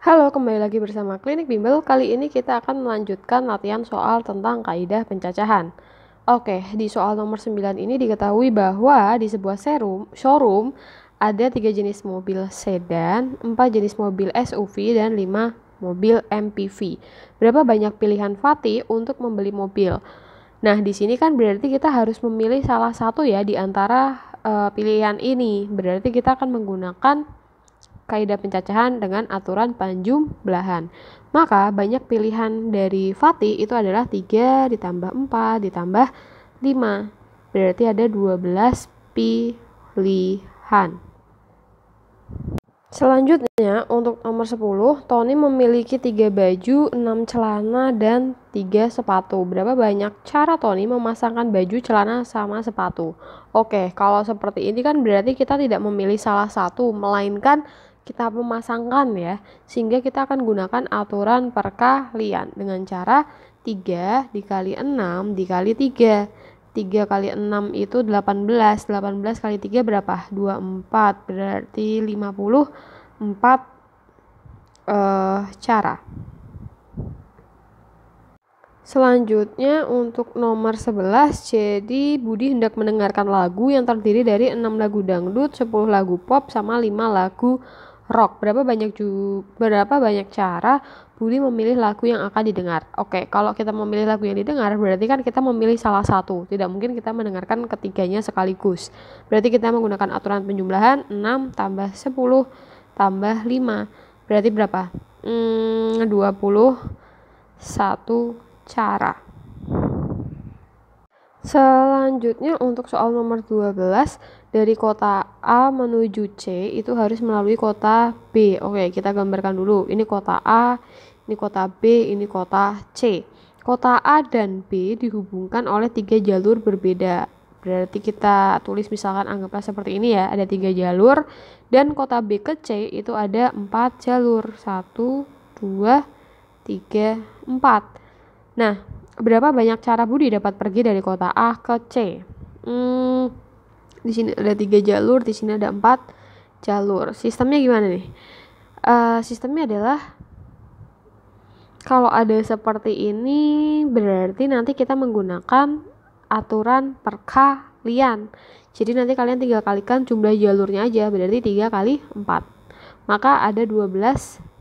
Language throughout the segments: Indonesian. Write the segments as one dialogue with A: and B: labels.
A: Halo, kembali lagi bersama Klinik Bimbel. Kali ini kita akan melanjutkan latihan soal tentang kaidah pencacahan. Oke, di soal nomor 9 ini diketahui bahwa di sebuah serum, showroom ada tiga jenis mobil sedan, empat jenis mobil SUV, dan 5 mobil MPV. Berapa banyak pilihan Fatih untuk membeli mobil? Nah, di sini kan berarti kita harus memilih salah satu ya di antara uh, pilihan ini. Berarti kita akan menggunakan kaidah pencacahan dengan aturan panjum belahan, Maka banyak pilihan dari Fatih itu adalah 3 ditambah 4 ditambah 5. Berarti ada 12 pilihan. Selanjutnya, untuk nomor 10, Tony memiliki 3 baju, 6 celana, dan 3 sepatu. Berapa banyak cara Tony memasangkan baju, celana, sama sepatu? Oke, kalau seperti ini kan berarti kita tidak memilih salah satu, melainkan kita memasangkan ya, sehingga kita akan gunakan aturan perkalian dengan cara 3 dikali 6 dikali 3. 3 kali 6 itu 18, 18 kali 3 berapa? 24, berarti 54 uh, eh, cara. Selanjutnya untuk nomor 11 jadi Budi hendak mendengarkan lagu yang terdiri dari 6 lagu dangdut, 10 lagu pop sama 5 lagu rock. Berapa banyak ju berapa banyak cara Budi memilih lagu yang akan didengar. Oke, kalau kita memilih lagu yang didengar, berarti kan kita memilih salah satu. Tidak mungkin kita mendengarkan ketiganya sekaligus. Berarti kita menggunakan aturan penjumlahan 6 tambah 10 tambah 5. Berarti berapa? Hmm, 21 cara. Selanjutnya untuk soal nomor 12, dari kota A menuju C itu harus melalui kota B. Oke, kita gambarkan dulu. Ini kota A, ini kota B, ini kota C. Kota A dan B dihubungkan oleh tiga jalur berbeda. Berarti kita tulis misalkan anggaplah seperti ini ya, ada tiga jalur dan kota B ke C itu ada empat jalur. Satu, dua, tiga, empat. Nah, berapa banyak cara Budi dapat pergi dari kota A ke C? Hmm, di sini ada tiga jalur di sini ada empat jalur sistemnya gimana nih uh, sistemnya adalah kalau ada seperti ini berarti nanti kita menggunakan aturan perkalian jadi nanti kalian tiga kalikan jumlah jalurnya aja berarti tiga kali empat maka ada 12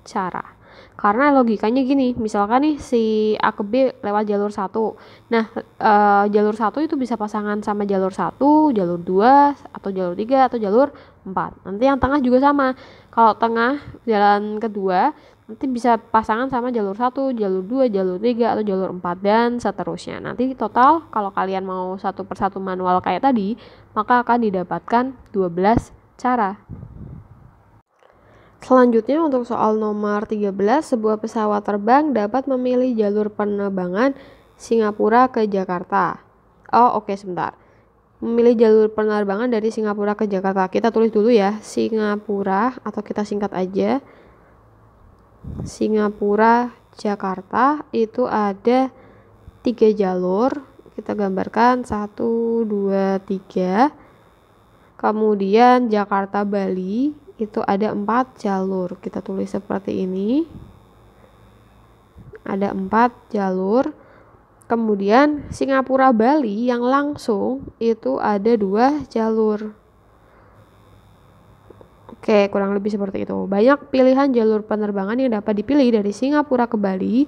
A: cara karena logikanya gini, misalkan nih si A ke B lewat jalur satu. Nah, e, jalur satu itu bisa pasangan sama jalur satu, jalur dua, atau jalur tiga, atau jalur empat. Nanti yang tengah juga sama. Kalau tengah jalan kedua nanti bisa pasangan sama jalur satu, jalur dua, jalur tiga atau jalur empat dan seterusnya. Nanti total kalau kalian mau satu persatu manual kayak tadi, maka akan didapatkan 12 cara. Selanjutnya untuk soal nomor 13, sebuah pesawat terbang dapat memilih jalur penerbangan Singapura ke Jakarta. Oh, oke okay, sebentar. Memilih jalur penerbangan dari Singapura ke Jakarta. Kita tulis dulu ya, Singapura atau kita singkat aja. Singapura Jakarta itu ada tiga jalur. Kita gambarkan satu dua tiga, Kemudian Jakarta Bali itu ada empat jalur kita tulis seperti ini ada empat jalur kemudian Singapura Bali yang langsung itu ada dua jalur Oke, kurang lebih seperti itu. Banyak pilihan jalur penerbangan yang dapat dipilih dari Singapura ke Bali.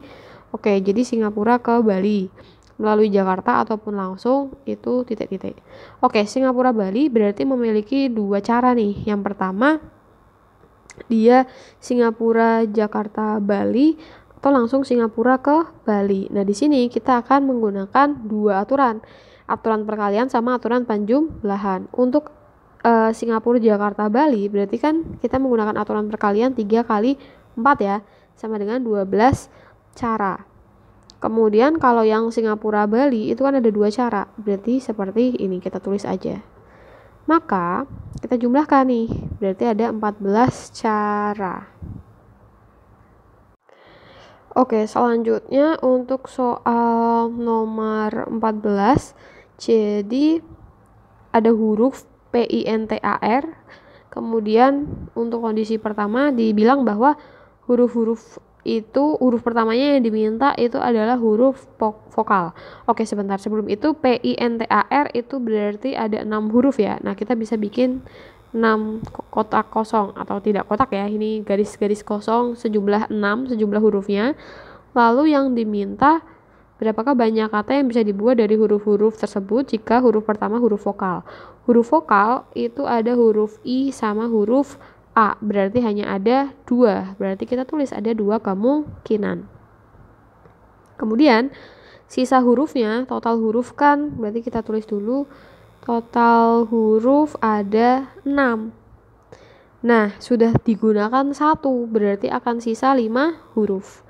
A: Oke, jadi Singapura ke Bali melalui Jakarta ataupun langsung itu titik-titik. Oke, Singapura Bali berarti memiliki dua cara nih. Yang pertama dia Singapura, Jakarta, Bali atau langsung Singapura ke Bali. Nah, di sini kita akan menggunakan dua aturan. Aturan perkalian sama aturan penjumlahan. Untuk e, Singapura, Jakarta, Bali berarti kan kita menggunakan aturan perkalian 3 kali 4 ya, sama dengan 12 cara. Kemudian kalau yang Singapura Bali itu kan ada dua cara, berarti seperti ini kita tulis aja. Maka kita jumlahkan nih, berarti ada 14 cara. Oke, selanjutnya untuk soal nomor 14, jadi ada huruf P I N T A R. Kemudian untuk kondisi pertama dibilang bahwa huruf-huruf itu huruf pertamanya yang diminta itu adalah huruf vokal. Oke, sebentar sebelum itu P I N T A R itu berarti ada 6 huruf ya. Nah, kita bisa bikin 6 kotak kosong atau tidak kotak ya. Ini garis-garis kosong sejumlah 6 sejumlah hurufnya. Lalu yang diminta berapakah banyak kata yang bisa dibuat dari huruf-huruf tersebut jika huruf pertama huruf vokal. Huruf vokal itu ada huruf i sama huruf A berarti hanya ada dua berarti kita tulis ada dua kemungkinan kemudian sisa hurufnya total huruf kan berarti kita tulis dulu total huruf ada enam. nah sudah digunakan satu berarti akan sisa lima huruf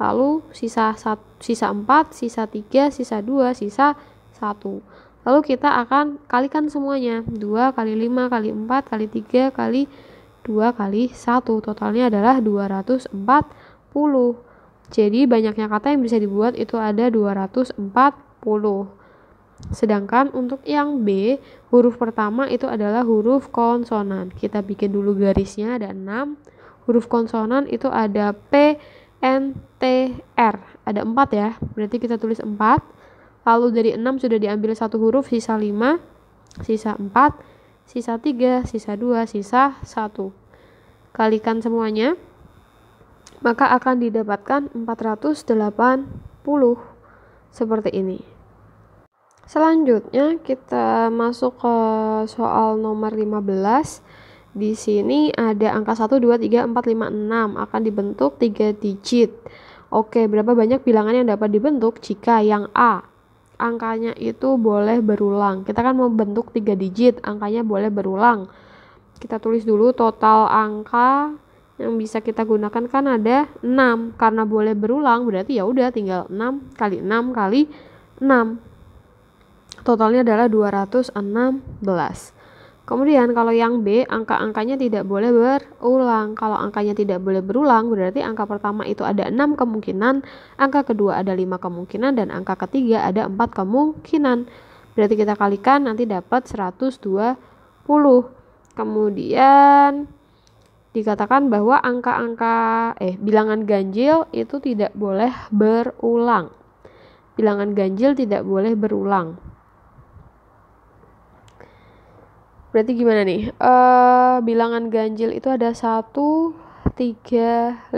A: lalu sisa satu sisa 4 sisa 3 sisa 2 sisa 1 lalu kita akan kalikan semuanya dua kali lima kali empat kali tiga kali 2 kali 1 totalnya adalah 240 jadi banyaknya kata yang bisa dibuat itu ada 240 sedangkan untuk yang B huruf pertama itu adalah huruf konsonan kita bikin dulu garisnya ada 6 huruf konsonan itu ada P N T R ada 4 ya berarti kita tulis 4 lalu dari 6 sudah diambil satu huruf sisa 5 sisa 4 sisa 3, sisa 2, sisa 1. Kalikan semuanya, maka akan didapatkan 480 seperti ini. Selanjutnya kita masuk ke soal nomor 15. Di sini ada angka 1 2 3 4 5 6 akan dibentuk 3 digit. Oke, berapa banyak bilangan yang dapat dibentuk jika yang A angkanya itu boleh berulang. Kita kan mau bentuk tiga digit, angkanya boleh berulang. Kita tulis dulu total angka yang bisa kita gunakan kan ada 6 karena boleh berulang berarti ya udah tinggal 6 kali 6 kali 6 totalnya adalah 216 Kemudian kalau yang B, angka-angkanya tidak boleh berulang. Kalau angkanya tidak boleh berulang, berarti angka pertama itu ada 6 kemungkinan, angka kedua ada 5 kemungkinan, dan angka ketiga ada 4 kemungkinan. Berarti kita kalikan nanti dapat 120. Kemudian dikatakan bahwa angka-angka eh bilangan ganjil itu tidak boleh berulang. Bilangan ganjil tidak boleh berulang. berarti gimana nih uh, bilangan ganjil itu ada 1 3 5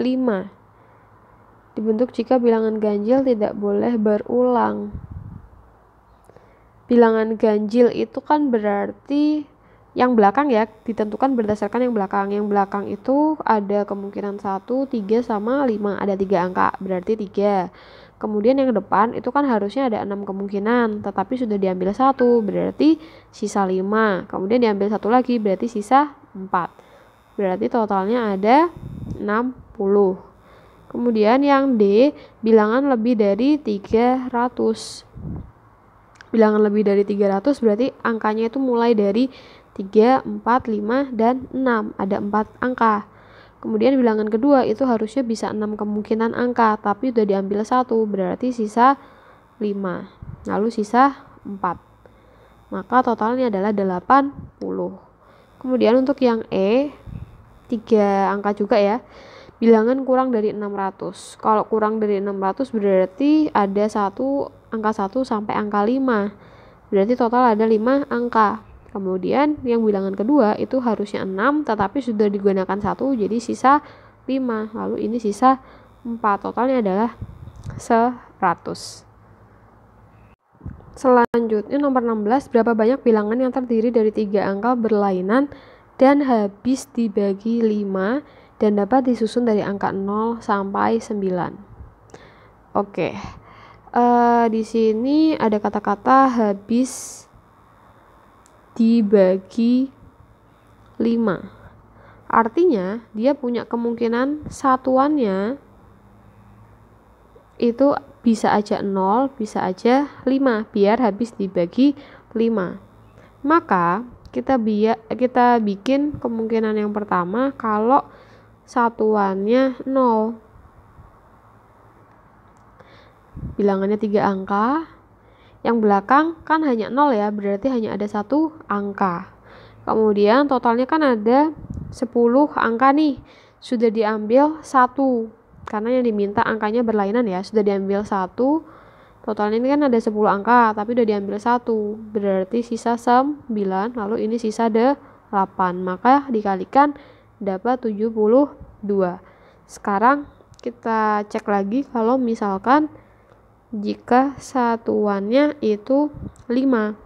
A: dibentuk jika bilangan ganjil tidak boleh berulang bilangan ganjil itu kan berarti yang belakang ya ditentukan berdasarkan yang belakang yang belakang itu ada kemungkinan 1, 3, sama 5 ada tiga angka berarti 3 Kemudian yang depan itu kan harusnya ada enam kemungkinan, tetapi sudah diambil satu, berarti sisa lima. Kemudian diambil satu lagi, berarti sisa empat. Berarti totalnya ada enam puluh. Kemudian yang D, bilangan lebih dari tiga ratus, Bilangan lebih dari tiga ratus berarti angkanya itu mulai dari tiga, empat, lima dan enam. Ada empat angka. Kemudian bilangan kedua itu harusnya bisa 6 kemungkinan angka, tapi udah diambil satu, berarti sisa 5. Lalu sisa 4. Maka totalnya adalah 80. Kemudian untuk yang E, 3 angka juga ya. Bilangan kurang dari 600. Kalau kurang dari 600 berarti ada satu angka 1 sampai angka 5. Berarti total ada 5 angka. Kemudian yang bilangan kedua itu harusnya 6 tetapi sudah digunakan satu jadi sisa 5. Lalu ini sisa 4. Totalnya adalah 100. Selanjutnya nomor 16, berapa banyak bilangan yang terdiri dari tiga angka berlainan dan habis dibagi 5 dan dapat disusun dari angka 0 sampai 9. Oke. Okay. Uh, eh, di sini ada kata-kata habis dibagi 5 artinya dia punya kemungkinan satuannya itu bisa aja 0 bisa aja 5 biar habis dibagi 5 maka kita biar kita bikin kemungkinan yang pertama kalau satuannya 0 bilangannya 3 angka yang belakang kan hanya 0 ya, berarti hanya ada satu angka. Kemudian totalnya kan ada 10 angka nih. Sudah diambil satu karena yang diminta angkanya berlainan ya. Sudah diambil satu totalnya ini kan ada 10 angka, tapi sudah diambil satu Berarti sisa 9, lalu ini sisa 8. Maka dikalikan dapat 72. Sekarang kita cek lagi kalau misalkan jika satuannya itu 5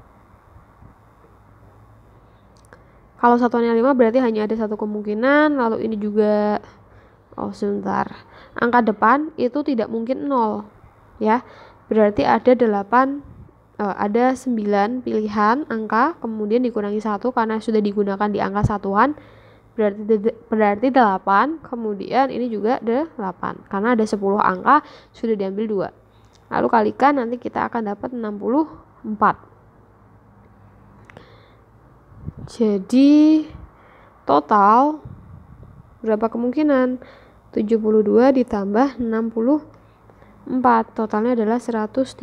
A: kalau satuannya 5 berarti hanya ada satu kemungkinan lalu ini juga oh sebentar angka depan itu tidak mungkin 0 ya berarti ada 8 eh, ada 9 pilihan angka kemudian dikurangi satu karena sudah digunakan di angka satuan berarti berarti 8 kemudian ini juga 8 karena ada 10 angka sudah diambil dua lalu kalikan nanti kita akan dapat 64 jadi total berapa kemungkinan 72 ditambah 64 totalnya adalah 136